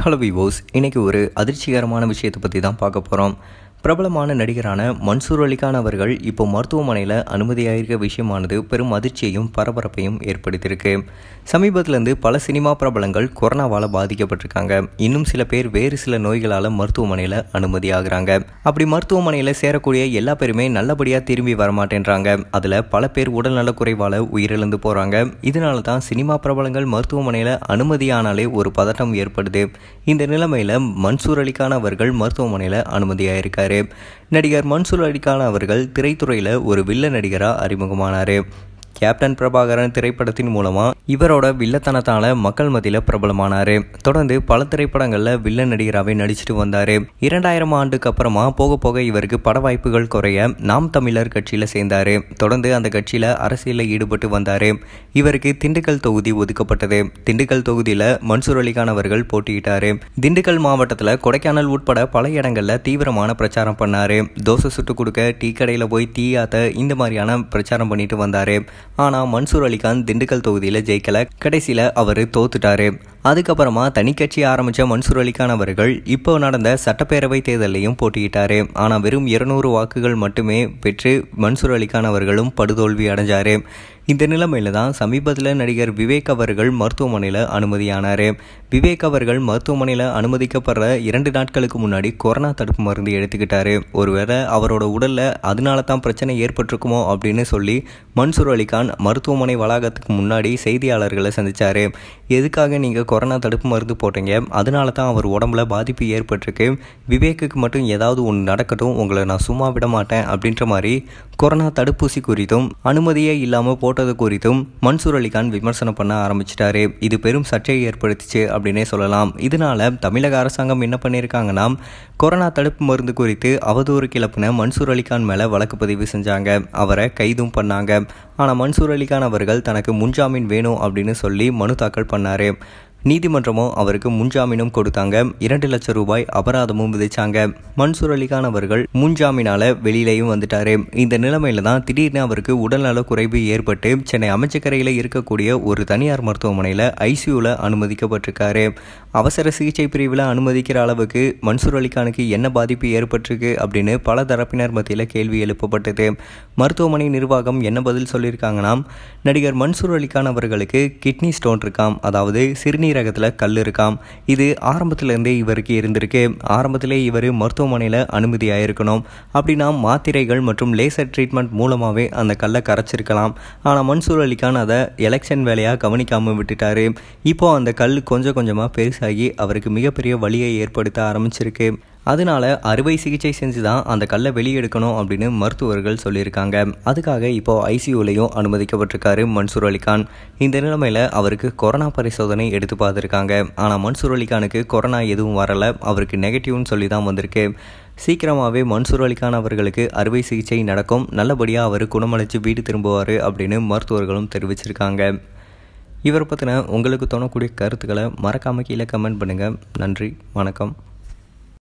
hello விவோஸ் இன்றைக்கி ஒரு அதிர்ச்சிகரமான விஷயத்தை பற்றி தான் பார்க்க போகிறோம் பிரபலமான நடிகரான மன்சூர் அலிகான் அவர்கள் இப்போ மருத்துவமனையில் அனுமதியாயிருக்க விஷயமானது பெரும் அதிர்ச்சியையும் பரபரப்பையும் ஏற்படுத்தியிருக்கு சமீபத்திலேருந்து பல சினிமா பிரபலங்கள் கொரோனாவால் பாதிக்கப்பட்டிருக்காங்க இன்னும் சில பேர் வேறு சில நோய்களால் மருத்துவமனையில் அனுமதி ஆகுறாங்க அப்படி மருத்துவமனையில் சேரக்கூடிய எல்லா பேருமே நல்லபடியாக திரும்பி வரமாட்டேன்றாங்க அதில் பல பேர் உடல்நல குறைவால் உயிரிழந்து போகிறாங்க இதனால தான் சினிமா பிரபலங்கள் மருத்துவமனையில் அனுமதியானாலே ஒரு பதட்டம் ஏற்படுது இந்த நிலைமையில் மன்சூர் அலிகான் அவர்கள் மருத்துவமனையில் அனுமதியாயிருக்காரு நடிகர் மன்சூர் அலிகான் அவர்கள் திரைத்துறையில் ஒரு வில்ல நடிகராக அறிமுகமானார் கேப்டன் பிரபாகரன் திரைப்படத்தின் மூலமா இவரோட வில்லத்தனத்தால மக்கள் மத்தியில பிரபலமானாரு தொடர்ந்து பல திரைப்படங்கள்ல வில்லன் நடிகராகவே நடிச்சுட்டு வந்தாரு இரண்டாயிரம் ஆண்டுக்கு அப்புறமா போக போக இவருக்கு பட வாய்ப்புகள் குறைய நாம் தமிழர் கட்சியில சேர்ந்தாரு தொடர்ந்து அந்த கட்சியில அரசியல ஈடுபட்டு வந்தாரு இவருக்கு திண்டுக்கல் தொகுதி ஒதுக்கப்பட்டது திண்டுக்கல் தொகுதியில மன்சூர் அலிகான் அவர்கள் போட்டியிட்டாரு திண்டுக்கல் மாவட்டத்துல கொடைக்கானல் உட்பட பல இடங்கள்ல தீவிரமான பிரச்சாரம் பண்ணாரு தோசை சுட்டு கொடுக்க டீ கடையில போய் தீயாத்த இந்த மாதிரியான பிரச்சாரம் பண்ணிட்டு வந்தாரு ஆனால் மன்சூர் அலிகான் திண்டுக்கல் தொகுதியில் ஜெயிக்கல கடைசியில் அவர் தோத்துட்டாரு அதுக்கப்புறமா தனி கட்சி ஆரம்பித்த மன்சூர் அலிகான் அவர்கள் இப்போ நடந்த சட்டப்பேரவை தேர்தலையும் போட்டியிட்டார் ஆனால் வெறும் இருநூறு வாக்குகள் மட்டுமே பெற்று மன்சூர் அலிகான் அவர்களும் படுதோல்வி அடைஞ்சார் இந்த நிலைமையில் தான் சமீபத்தில் நடிகர் விவேக் அவர்கள் மருத்துவமனையில் அனுமதியானார் விவேக் அவர்கள் மருத்துவமனையில் அனுமதிக்கப்படுற இரண்டு நாட்களுக்கு முன்னாடி கொரோனா தடுப்பு மருந்து எடுத்துக்கிட்டாரு ஒருவேளை அவரோட உடலில் அதனால தான் பிரச்சனை ஏற்பட்டிருக்குமோ அப்படின்னு சொல்லி மன்சூர் அலிகான் சீமான் மருத்துவமனை வளாகத்துக்கு முன்னாடி செய்தியாளர்களை சந்தித்தார் எதுக்காக நீங்கள் கொரோனா தடுப்பு மருந்து போட்டீங்க அதனால தான் அவர் உடம்புல பாதிப்பு ஏற்பட்டிருக்கு விவேக்குக்கு மட்டும் ஏதாவது ஒன்று நடக்கட்டும் உங்களை நான் சும்மா விட மாட்டேன் அப்படின்ற மாதிரி கொரோனா தடுப்பூசி குறித்தும் அனுமதியே இல்லாமல் போட்டது குறித்தும் மன்சூர் அலிகான் விமர்சனம் பண்ண ஆரம்பிச்சிட்டாரு இது பெரும் சர்ச்சையை ஏற்படுத்திச்சு அப்படின்னே சொல்லலாம் இதனால தமிழக அரசாங்கம் என்ன பண்ணியிருக்காங்கன்னா கொரோனா தடுப்பு மருந்து குறித்து அவதூறு கிளப்பின மன்சூர் அலிகான் மேலே வழக்கு பதிவு செஞ்சாங்க அவரை கைதும் பண்ணாங்க ஆனால் மன்சூர் அலிகான் அவர்கள் தனக்கு முன்ஜாமீன் வேணும் அப்படின்னு சொல்லி மனு தாக்கல் பண்ணார் நீதிமன்றமும் அவருக்கு முன்ஜாமீனும் கொடுத்தாங்க இரண்டு லட்சம் ரூபாய் அபராதமும் விதிச்சாங்க மன்சூர் அலிகான் அவர்கள் முன்ஜாமீனால வெளியிலையும் வந்துட்டாரு இந்த நிலைமையில தான் திடீர்னு அவருக்கு உடல்நல குறைவு ஏற்பட்டு சென்னை அமைச்சக்கரையில் இருக்கக்கூடிய ஒரு தனியார் மருத்துவமனையில் ஐசியூவில் அனுமதிக்கப்பட்டிருக்காரு அவசர சிகிச்சை பிரிவில் அனுமதிக்கிற அளவுக்கு மன்சூர் அலிகானுக்கு என்ன பாதிப்பு ஏற்பட்டிருக்கு அப்படின்னு பல தரப்பினர் மத்தியில் கேள்வி எழுப்பப்பட்டது மருத்துவமனை நிர்வாகம் என்ன பதில் சொல்லியிருக்காங்கன்னா நடிகர் மன்சூர் அலிகான் அவர்களுக்கு கிட்னி ஸ்டோன் இருக்காம் அதாவது சிறுநீர் சிறுநீரகத்தில் கல் இருக்காம் இது ஆரம்பத்திலேருந்தே இவருக்கு இருந்திருக்கு ஆரம்பத்திலே இவர் மருத்துவமனையில் அனுமதியாக இருக்கணும் அப்படின்னா மாத்திரைகள் மற்றும் லேசர் ட்ரீட்மெண்ட் மூலமாகவே அந்த கல்லை கரைச்சிருக்கலாம் ஆனால் மன்சூர் அலிகான் அதை எலெக்ஷன் வேலையாக கவனிக்காமல் விட்டுட்டாரு இப்போ அந்த கல் கொஞ்சம் கொஞ்சமாக பெருசாகி அவருக்கு மிகப்பெரிய வழியை ஏற்படுத்த ஆரம்பிச்சிருக்கு அதனால அறுவை சிகிச்சை செஞ்சு தான் அந்த கல்லை வெளியெடுக்கணும் அப்படின்னு மருத்துவர்கள் சொல்லியிருக்காங்க அதுக்காக இப்போ ஐசியூலையும் அனுமதிக்கப்பட்டிருக்காரு மன்சூர் அலிகான் இந்த நிலைமையில் அவருக்கு கொரோனா பரிசோதனை எடுத்து பார்த்துருக்காங்க ஆனால் மன்சூர் அலிகானுக்கு கொரோனா எதுவும் வரலை அவருக்கு நெகட்டிவ்னு சொல்லி தான் வந்திருக்கு சீக்கிரமாகவே மன்சூர் அலிகான் அவர்களுக்கு அறுவை சிகிச்சை நடக்கும் நல்லபடியாக அவர் குணமடைச்சு வீடு திரும்புவார் அப்படின்னு மருத்துவர்களும் தெரிவிச்சிருக்காங்க இவரை பற்றின உங்களுக்கு தோணக்கூடிய கருத்துக்களை மறக்காமல் கீழே கமெண்ட் பண்ணுங்கள் நன்றி வணக்கம்